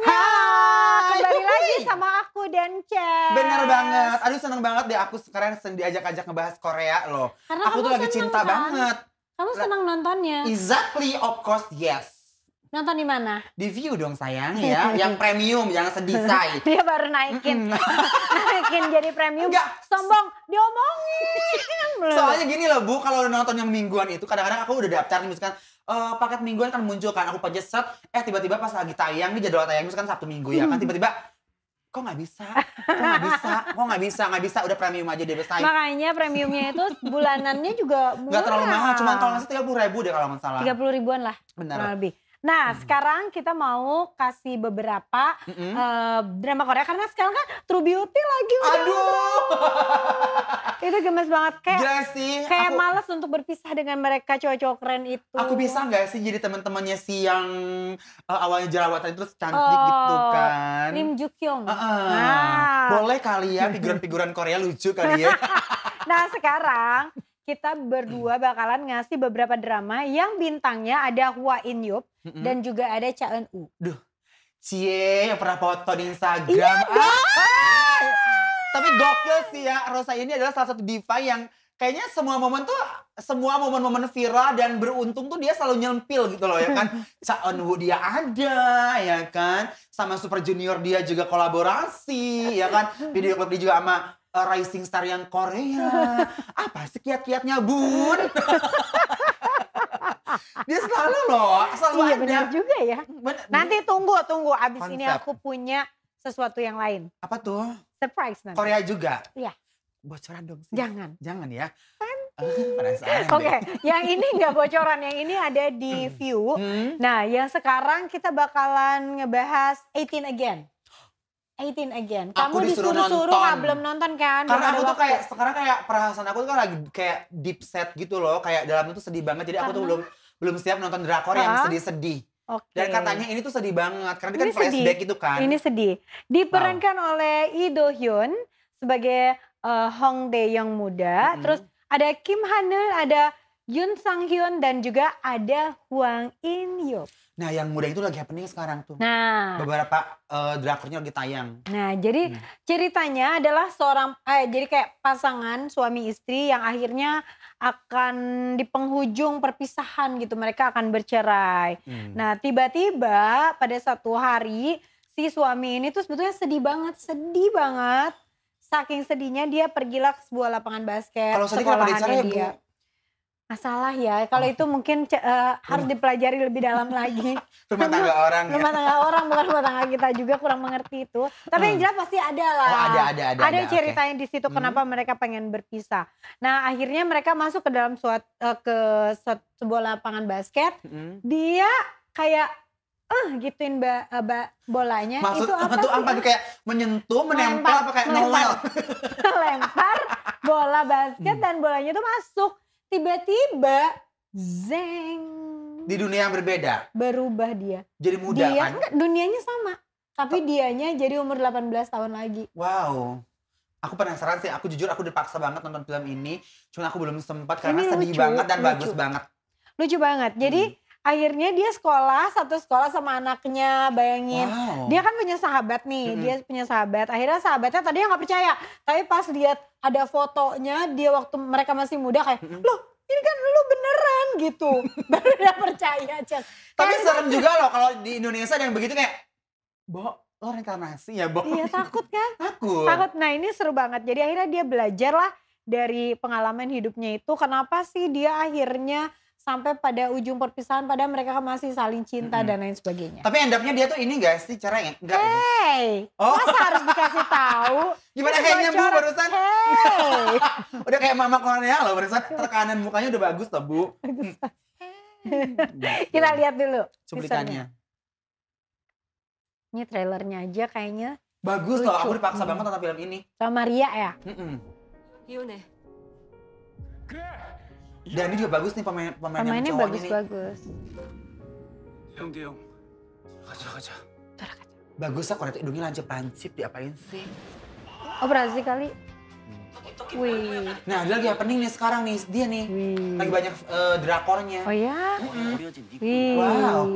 semuanya. Hai. Kembali lagi sama aku dan Chen. Bener banget. Aduh seneng banget deh aku sekarang diajak-ajak ngebahas Korea loh. Karena aku tuh lagi cinta kan? banget. Kamu senang nontonnya? Exactly, of course, yes. Nonton di mana? Di view dong sayang ya, yang premium, yang sedih Dia baru naikin, naikin jadi premium. Enggak. Sombong, diomongin. Soalnya gini loh bu, kalau nonton yang mingguan itu kadang-kadang aku udah daftar misalkan uh, paket mingguan kan muncul kan aku pencet set eh tiba-tiba pas lagi tayang nih jadwal tayangnya kan Sabtu Minggu ya kan hmm. tiba-tiba kok nggak bisa, kok nggak bisa, kok nggak bisa, nggak bisa, udah premium aja deh besar. Makanya premiumnya itu bulanannya juga murah. Gak terlalu mahal, cuma kalau nggak salah tiga puluh ribu deh kalau nggak salah. Tiga puluh ribuan lah. Benar. lebih. Nah, hmm. sekarang kita mau kasih beberapa -hmm. uh, drama Korea karena sekarang kan True Beauty lagi udah. Aduh. itu gemes banget kayak Gila sih. kayak aku, males untuk berpisah dengan mereka cowok-cowok keren itu. Aku bisa nggak sih jadi teman-temannya si yang uh, awalnya jerawatan terus cantik oh, gitu kan. Lim Ju Kyung. Uh -uh. Nah. Boleh kalian ya figuran-figuran Korea lucu kali ya. nah, sekarang kita berdua hmm. bakalan ngasih beberapa drama yang bintangnya ada Hua In Yup mm -hmm. dan juga ada Cha Eun Woo. Duh, cie yang pernah foto di Instagram. Iya ah, ah. Tapi gokil sih ya, Rosa ini adalah salah satu diva yang kayaknya semua momen tuh semua momen-momen viral dan beruntung tuh dia selalu nyempil gitu loh ya kan. Cha Eun Woo dia ada ya kan. Sama Super Junior dia juga kolaborasi ya kan. Video klip dia juga sama uh, rising star yang Korea. Apa sih kiat-kiatnya bun? dia selalu loh, selalu iya, ada. benar juga ya. Ben Nanti tunggu, tunggu. Abis Konsep. ini aku punya sesuatu yang lain. Apa tuh? Surprise nanti. Korea juga? Iya. Bocoran dong. sih. Jangan. Jangan ya. Ah, Oke, okay. yang ini nggak bocoran, yang ini ada di hmm. view. Hmm. Nah, yang sekarang kita bakalan ngebahas 18 again. Eighteen again. Kamu aku disuruh disuruh-suruh nggak ah, belum nonton kan? Karena aku waktu. tuh kayak sekarang kayak perasaan aku tuh kan lagi kayak deep set gitu loh, kayak dalamnya tuh sedih banget. Jadi aku tuh belum belum siap nonton drakor yang sedih-sedih. Okay. Dan katanya ini tuh sedih banget karena kan ini kan sedih. flashback itu kan. Ini sedih. Diperankan wow. oleh Lee Do Hyun sebagai uh, Hong Dae yang muda, mm -hmm. terus ada Kim Hanul, ada Yun Sang Hyun dan juga ada Huang In Yop. Nah yang muda itu lagi happening sekarang tuh. Nah. Beberapa uh, eh, drakornya lagi tayang. Nah jadi hmm. ceritanya adalah seorang, eh jadi kayak pasangan suami istri yang akhirnya akan di penghujung perpisahan gitu. Mereka akan bercerai. Hmm. Nah tiba-tiba pada satu hari si suami ini tuh sebetulnya sedih banget, sedih banget. Saking sedihnya dia pergilah ke sebuah lapangan basket. Kalau sedih kenapa dicerai dia. Bu? masalah ya. Kalau oh. itu mungkin uh, harus dipelajari lebih dalam lagi. rumah tangga orang. Ya? Rumah tangga orang bukan rumah tangga kita juga kurang mengerti itu. Tapi hmm. yang jelas pasti ada lah. Oh, ada ada ada. Ada, ada ceritanya okay. di situ kenapa hmm. mereka pengen berpisah. Nah, akhirnya mereka masuk ke dalam suat, uh, ke suat, sebuah lapangan basket. Hmm. Dia kayak eh uh, gituin ba, uh, ba, bolanya Maksud, itu apa tuh apa kayak menyentuh menempel melempar, apa kayak melempar, melempar bola basket hmm. dan bolanya itu masuk Tiba-tiba zeng. Di dunia yang berbeda. Berubah dia. Jadi muda dia, kan? Enggak, dunianya sama. Tapi dianya jadi umur 18 tahun lagi. Wow. Aku penasaran sih, aku jujur aku dipaksa banget nonton film ini. Cuma aku belum sempat karena ini sedih lucu, banget dan lucu. bagus banget. Lucu banget. Jadi hmm akhirnya dia sekolah satu sekolah sama anaknya bayangin wow. dia kan punya sahabat nih mm-hmm. dia punya sahabat akhirnya sahabatnya tadi yang nggak percaya tapi pas dia ada fotonya dia waktu mereka masih muda kayak mm loh ini kan lu beneran gitu baru dia percaya cek tapi kayak serem gitu. juga loh kalau di Indonesia yang begitu kayak bo lo reinkarnasi ya bohong iya takut kan takut takut nah ini seru banget jadi akhirnya dia belajar lah dari pengalaman hidupnya itu kenapa sih dia akhirnya sampai pada ujung perpisahan pada mereka masih saling cinta hmm. dan lain sebagainya. Tapi endapnya dia tuh ini guys, sih cara yang enggak. Ya? Hey, ini. oh. masa harus dikasih tahu? Gimana kayaknya bu barusan? Hey. udah kayak mama Korea loh barusan tekanan mukanya udah bagus tuh bu. Hmm. Kita gitu. lihat dulu. Cuplikannya. Ini trailernya aja kayaknya. Bagus loh, aku dipaksa hmm. banget nonton film ini. Sama Ria ya? Mm -mm. Yune. Iya. Dan ini juga bagus nih pemain pemain Pemainnya yang cowoknya bagus-bagus. Diam Kaca kaca. kaca. Bagus lah kalau hidungnya lancip-lancip diapain sih? Operasi oh, kali. Wih. Nah, dia lagi happening nih sekarang nih dia nih. Wih. Lagi banyak uh, drakornya. Oh ya? -hmm. Wih. Wow.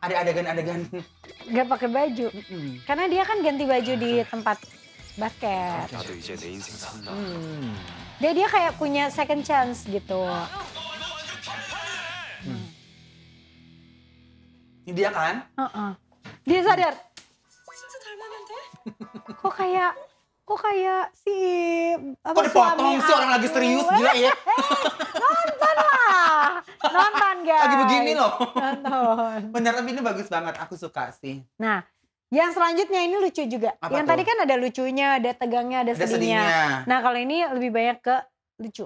Ada adegan-adegan. Gak pakai baju. -hmm. Karena dia kan ganti baju di tempat basket. Hmm. Dia dia kayak punya second chance gitu. Hmm. Ini dia kan? Uh -uh. Dia sadar. kok kayak kok kayak si apa kok dipotong sih orang lagi serius gila ya eh, nonton lah nonton guys lagi begini loh nonton benar tapi ini bagus banget aku suka sih nah yang selanjutnya ini lucu juga. Apa yang tuh? tadi kan ada lucunya, ada tegangnya, ada, ada sedihnya. sedihnya. Nah kalau ini lebih banyak ke lucu.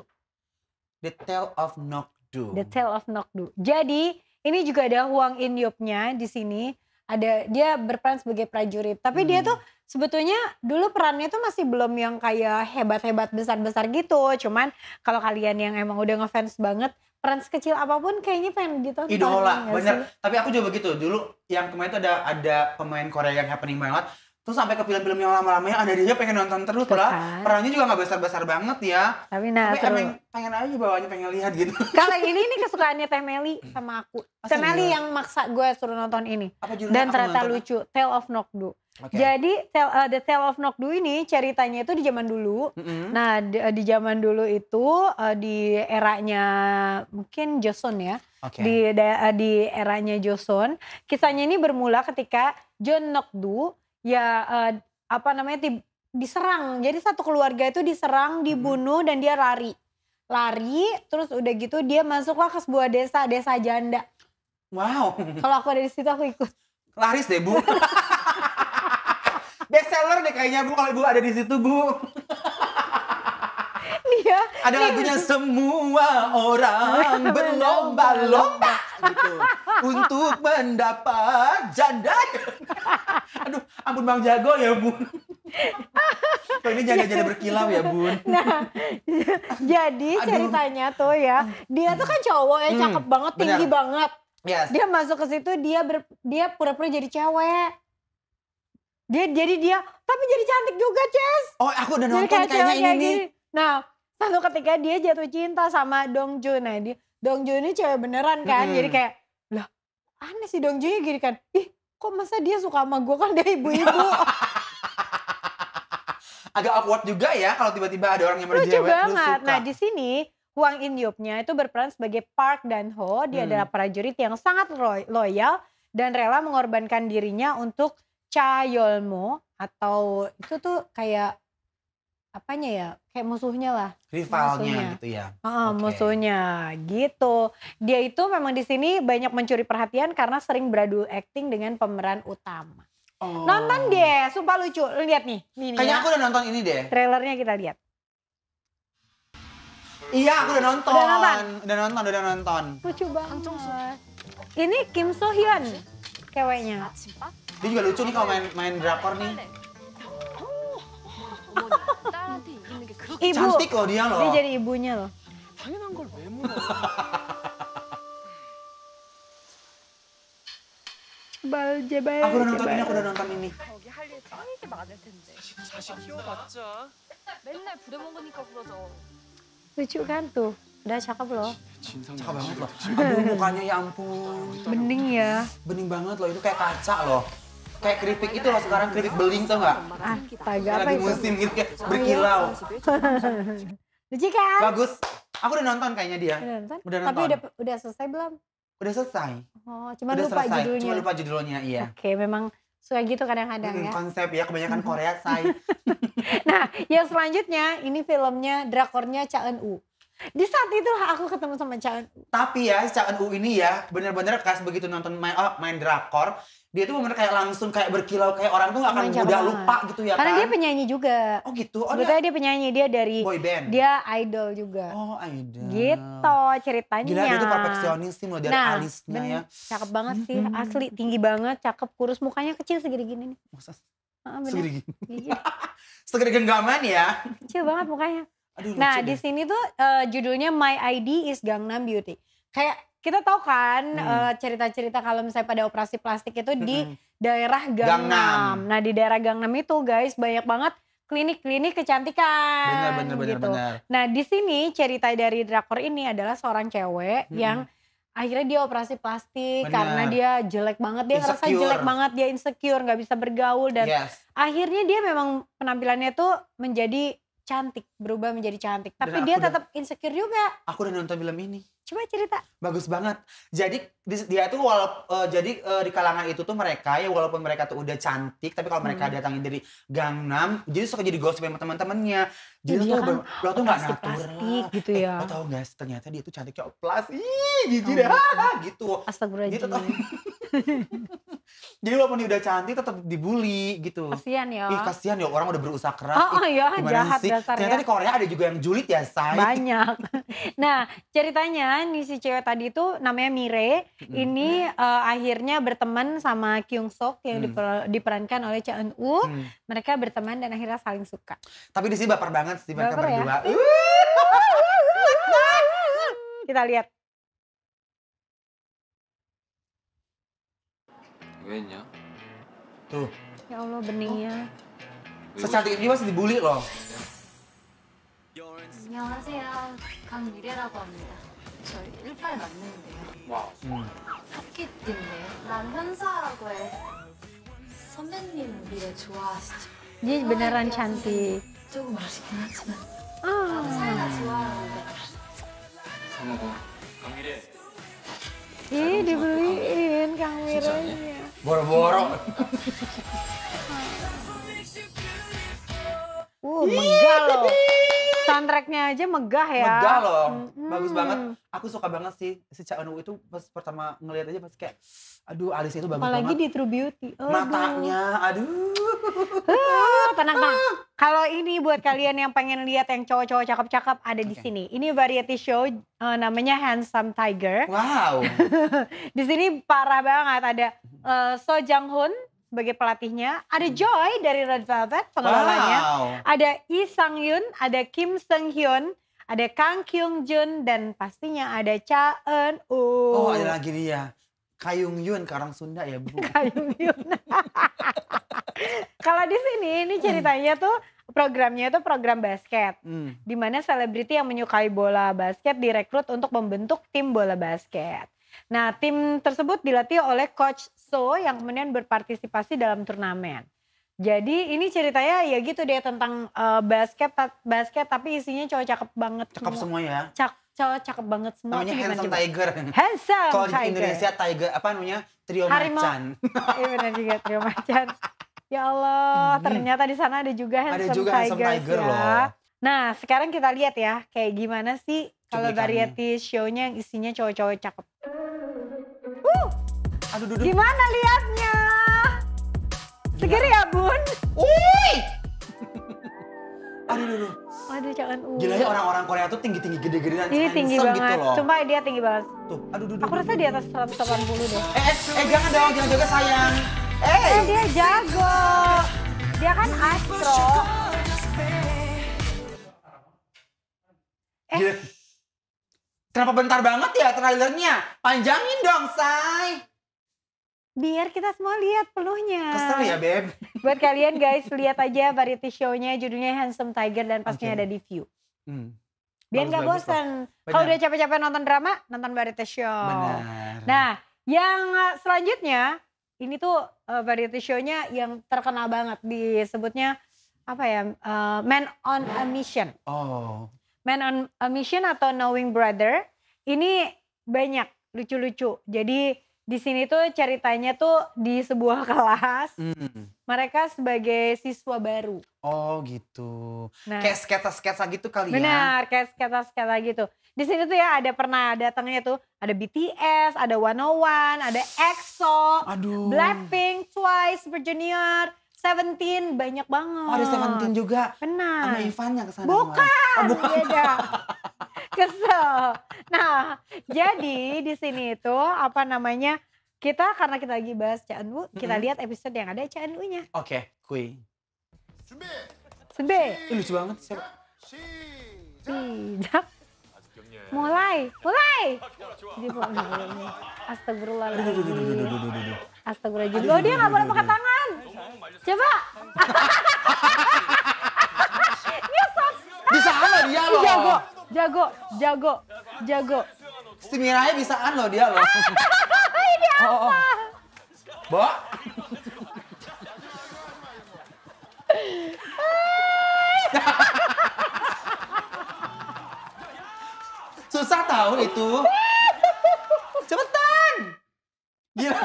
The Tale of Nokdu. The Tale of Nokdu. Jadi ini juga ada Huang In Yopnya di sini. Ada dia berperan sebagai prajurit, tapi hmm. dia tuh sebetulnya dulu perannya tuh masih belum yang kayak hebat-hebat besar-besar gitu. Cuman kalau kalian yang emang udah ngefans banget peran sekecil apapun kayaknya pengen ditonton. Idola, bener. Tapi aku juga begitu. Dulu yang kemarin itu ada ada pemain Korea yang happening banget terus sampai ke film-film yang lama-lama yang ada dia pengen nonton terus lah kan? perannya juga nggak besar-besar banget ya tapi nah tapi Emang pengen aja bawahnya pengen lihat gitu kalau ini ini kesukaannya Teh Meli sama aku Teh Meli yang maksa gue suruh nonton ini dan ternyata lucu Tale of Nokdu Okay. Jadi tell, uh, eh, The Tale of Nokdu ini ceritanya itu di zaman dulu. Mm -hmm. Nah di, eh, di zaman dulu itu uh, di eranya mungkin Joseon ya. Okay. Di da, di eranya Joseon. Kisahnya ini bermula ketika John Nokdu ya uh, apa namanya di, diserang. Jadi satu keluarga itu diserang, mhm. dibunuh hmm. dan dia lari. Lari terus udah gitu dia masuklah ke sebuah desa, desa janda. Wow. Kalau aku ada di situ aku ikut. Laris deh, Bu. Best deh kayaknya Bu kalau Ibu ada di situ, Bu. dia ada lagunya semua orang berlomba-lomba Gitu. Untuk mendapat janda. Aduh, ampun Bang Jago ya, Bun. Kalau ini janda-janda berkilau ya, Bun. Nah, jadi ceritanya tuh ya, dia tuh kan cowok ya, hmm, cakep hmm, banget, tinggi bener. banget. Yes. Dia masuk ke situ, dia ber, dia pura-pura jadi cewek. Dia jadi dia, tapi jadi cantik juga, Ces. Oh, aku udah nonton kayak kayaknya ini. Nih. Nah, lalu ketika dia jatuh cinta sama Dong Jun, nah dia Dong Dongju ini cewek beneran kan. Hmm. Jadi kayak lah aneh sih Dong Dongju gini kan. Ih kok masa dia suka sama gue kan dia ibu-ibu. Agak awkward juga ya kalau tiba-tiba ada orang yang lucu banget. Suka. Nah di sini Huang In Yupnya itu berperan sebagai Park Dan Ho. Dia hmm. adalah prajurit yang sangat loyal dan rela mengorbankan dirinya untuk Cha Yolmo atau itu tuh kayak apanya ya kayak musuhnya lah rivalnya musuhnya. gitu ya ah, okay. musuhnya gitu dia itu memang di sini banyak mencuri perhatian karena sering beradu acting dengan pemeran utama oh. nonton deh sumpah lucu lihat nih, kayaknya ya. aku udah nonton ini deh trailernya kita lihat iya aku udah nonton udah nonton udah nonton udah nonton lucu banget ini Kim So Hyun ceweknya dia juga lucu nih kalau main main drakor nih Ibu. Cantik loh dia loh. Dia jadi ibunya loh. 당연한 gue lebih 물어? 제발 제발. aku udah nonton 그러는 땀이니. 거기 할 lucu kan tuh udah cakep loh cakep banget loh aduh mukanya ya ampun bening ya bening banget loh itu kayak kaca loh kayak keripik itu loh sekarang keripik beling tau nggak? Ah, astaga gak Lagi musim gitu kayak berkilau. Lucu kan? Bagus. Aku udah nonton kayaknya dia. Udah nonton? Tapi udah udah selesai belum? Udah selesai. Oh, cuma udah lupa selesai. judulnya. Cuma lupa judulnya, iya. Oke, okay, memang suka gitu kadang-kadang hmm, ya. Konsep ya, kebanyakan Korea, say. nah, yang selanjutnya, ini filmnya, drakornya Cha Eun-woo di saat itu aku ketemu sama Chan. tapi ya Chan U ini ya bener-bener kas begitu nonton main oh, main drakor dia tuh bener kayak langsung kayak berkilau kayak orang tuh gak akan Mencabang. mudah lupa gitu ya karena kan? dia penyanyi juga oh gitu oh, sebetulnya dia... dia penyanyi dia dari boy band dia idol juga oh idol gitu ceritanya gila dia tuh perfeksionis sih mulai dari nah, alisnya bener, ya cakep banget sih hmm. asli tinggi banget cakep kurus mukanya kecil segini gini nih Masa, ah, segini gini segini genggaman ya kecil banget mukanya Aduh, nah di sini tuh uh, judulnya My ID is Gangnam Beauty. Kayak kita tahu kan hmm. Eh, cerita-cerita hmm. uh, kalau misalnya pada operasi plastik itu di hmm. daerah Gangnam. Nah di daerah Gangnam itu guys banyak banget klinik-klinik kecantikan. Benar, benar, gitu. benar, benar. Nah di sini cerita dari drakor ini adalah seorang cewek hmm. yang akhirnya dia operasi plastik bener. karena dia jelek banget dia insecure. ngerasa jelek banget dia insecure nggak bisa bergaul dan yes. akhirnya dia memang penampilannya tuh menjadi cantik, berubah menjadi cantik. Tapi dia tetap insecure juga. Aku udah nonton film ini. Coba cerita. Bagus banget. Jadi dia tuh walaupun uh, eh, jadi uh, di kalangan itu tuh mereka ya walaupun mereka tuh udah cantik, tapi kalau mereka hmm. datangin dari Gangnam, jadi suka jadi gosip sama teman-temannya. Jadi iya, dia tuh kan, lo tuh nggak natural. gitu eh, ya. Eh, lo tau gak ternyata dia tuh cantik coplas. Ih, jijik gitu oh, deh. Gitu. gitu. Astagfirullahaladzim. Jadi walaupun dia udah cantik tetap dibully gitu. Kasihan ya. Ih kasihan ya orang udah berusaha keras. Oh, oh ya, Gimana jahat sih? dasarnya. Ternyata di Korea ada juga yang julid ya say. Banyak. nah ceritanya nih si cewek tadi itu namanya Mire. Hmm. Ini uh, akhirnya berteman sama Kyung Sok yang hmm. diperankan oleh Cha Eun Woo. Hmm. Mereka berteman dan akhirnya saling suka. Tapi di sini baper banget sih mereka baper ya? berdua. Ya? Kita lihat. ceweknya tuh ya allah beningnya oh. secantik ini masih dibully loh Ini ya? hmm. beneran cantik. Ini ah. dibeliin Kang Boro-boro. Uh, megah loh. Soundtracknya aja megah ya. Megah loh. Hmm. Bagus banget. Aku suka banget sih si Cha Eun itu pas pertama ngeliat aja pas kayak aduh alisnya itu bagus Apalagi banget. Apalagi di True Beauty. Aduh. Matanya aduh. Uh, tenang tenang. Ah. Kalau ini buat kalian yang pengen lihat yang cowok-cowok cakep-cakep ada okay. di sini. Ini variety show uh, namanya Handsome Tiger. Wow. di sini parah banget ada uh, So Jang Hoon sebagai pelatihnya, ada hmm. Joy dari Red Velvet pengelolanya, wow. ada Lee Sang Yun, ada Kim Seung Hyun, ada Kang Kyung Jun dan pastinya ada Cha Eun Woo. Oh ada lagi dia. Kayung Yun, Karang Sunda ya Bu. Kayung Yun. Kalau di sini ini hmm. ceritanya tuh programnya itu program basket. Hmm. Di mana selebriti yang menyukai bola basket direkrut untuk membentuk tim bola basket. Nah, tim tersebut dilatih oleh coach So yang kemudian berpartisipasi dalam turnamen. Jadi ini ceritanya ya gitu deh tentang uh, basket ta basket tapi isinya cowok cakep banget. Cakep semua ya. Cak cowok cakep banget semua. Namanya handsome coba? tiger. Handsome Kalau di Indonesia tiger apa namanya? Trio Harimau. macan. Iya benar juga trio macan. Ya Allah, hmm. ternyata di sana ada juga handsome tiger. Ada juga tigers, handsome tiger ya. loh. Nah, sekarang kita lihat ya kayak gimana sih kalau variety show-nya yang isinya cowok-cowok cakep. Aduh, duduk. Gimana liatnya? Seger ya, Bun? Uy! aduh, duduk. Aduh jangan uuuh. Gila ya orang-orang Korea tuh tinggi-tinggi gede-gede dan Ini tinggi gitu banget. gitu Cuma dia tinggi banget. Tuh, aduh, duduk. Aku rasa di atas 180 deh. Eh, eh, eh jangan dong, jangan juga sayang. Eh. eh. dia jago. Dia kan astro. Eh. Kenapa bentar banget ya trailernya? Panjangin dong, say biar kita semua lihat peluhnya. Kesel ya, Beb. Buat kalian guys, lihat aja variety show-nya judulnya Handsome Tiger dan pastinya okay. ada di View. Hmm. Biar nggak bosan. Kalau udah capek-capek nonton drama, nonton variety show. Benar. Nah, yang eh, selanjutnya ini tuh uh, variety show-nya yang terkenal banget disebutnya apa ya? Uh, Man on a Mission. Oh. Man on a Mission atau Knowing Brother. Ini banyak lucu-lucu. Jadi di sini tuh ceritanya tuh di sebuah kelas mm. mereka sebagai siswa baru oh gitu nah, kayak sketsa sketsa gitu kali benar, ya benar kayak sketsa sketsa gitu di sini tuh ya ada pernah datangnya tuh ada BTS ada One, oh One ada EXO Aduh. Blackpink Twice Super Junior Seventeen banyak banget oh ada Seventeen juga benar sama Ivan yang kesana bukan, oh, bukan. beda kesel Nah, jadi di sini itu apa namanya? Kita karena kita lagi bahas Candu, mm -hmm. kita lihat episode yang ada nya Oke, okay, kui. sembe ini lucu banget siapa? Pijak. Mulai, mulai. Astagfirullahaladzim. Astagfirullahaladzim. Oh dia nggak boleh pakai tangan. Coba. dia sama Dia dia loh. Jago, jago, jago. Jago. bisa bisaan loh dia loh. Ini apa? Oh, oh. Bo? Susah tahu itu. Cepetan. Gila.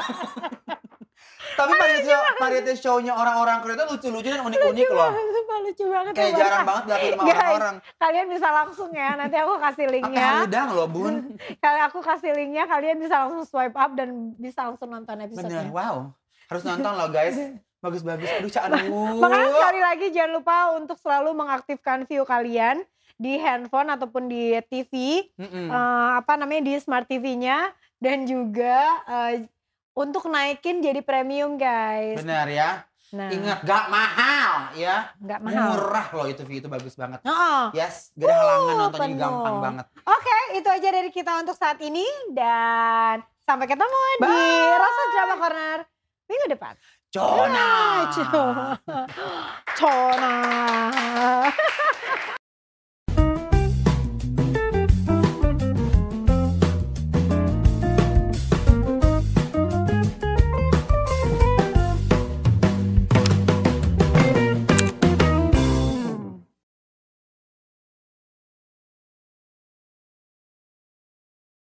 Tapi variety show-nya orang-orang Korea itu lucu-lucu dan unik-unik loh lucu banget. Kayak ya, jarang banget dilakukan sama orang Kalian bisa langsung ya, nanti aku kasih linknya. Pakai ah, loh bun. Kalau aku kasih linknya, kalian bisa langsung swipe up dan bisa langsung nonton episode -nya. wow. Harus nonton loh guys. Bagus-bagus, aduh cak Makanya sekali lagi jangan lupa untuk selalu mengaktifkan view kalian di handphone ataupun di TV, mm -mm. Uh, eh, apa namanya di smart TV-nya dan juga uh, untuk naikin jadi premium guys. Benar ya. Nah. Ingat gak mahal ya. Gak mahal. Murah loh itu itu bagus banget. Oh. Yes, gak ada uh, nontonnya gampang banget. Oke, okay, itu aja dari kita untuk saat ini dan sampai ketemu Bye. di Rasa Drama Corner minggu depan. Cona. Cona. Cona.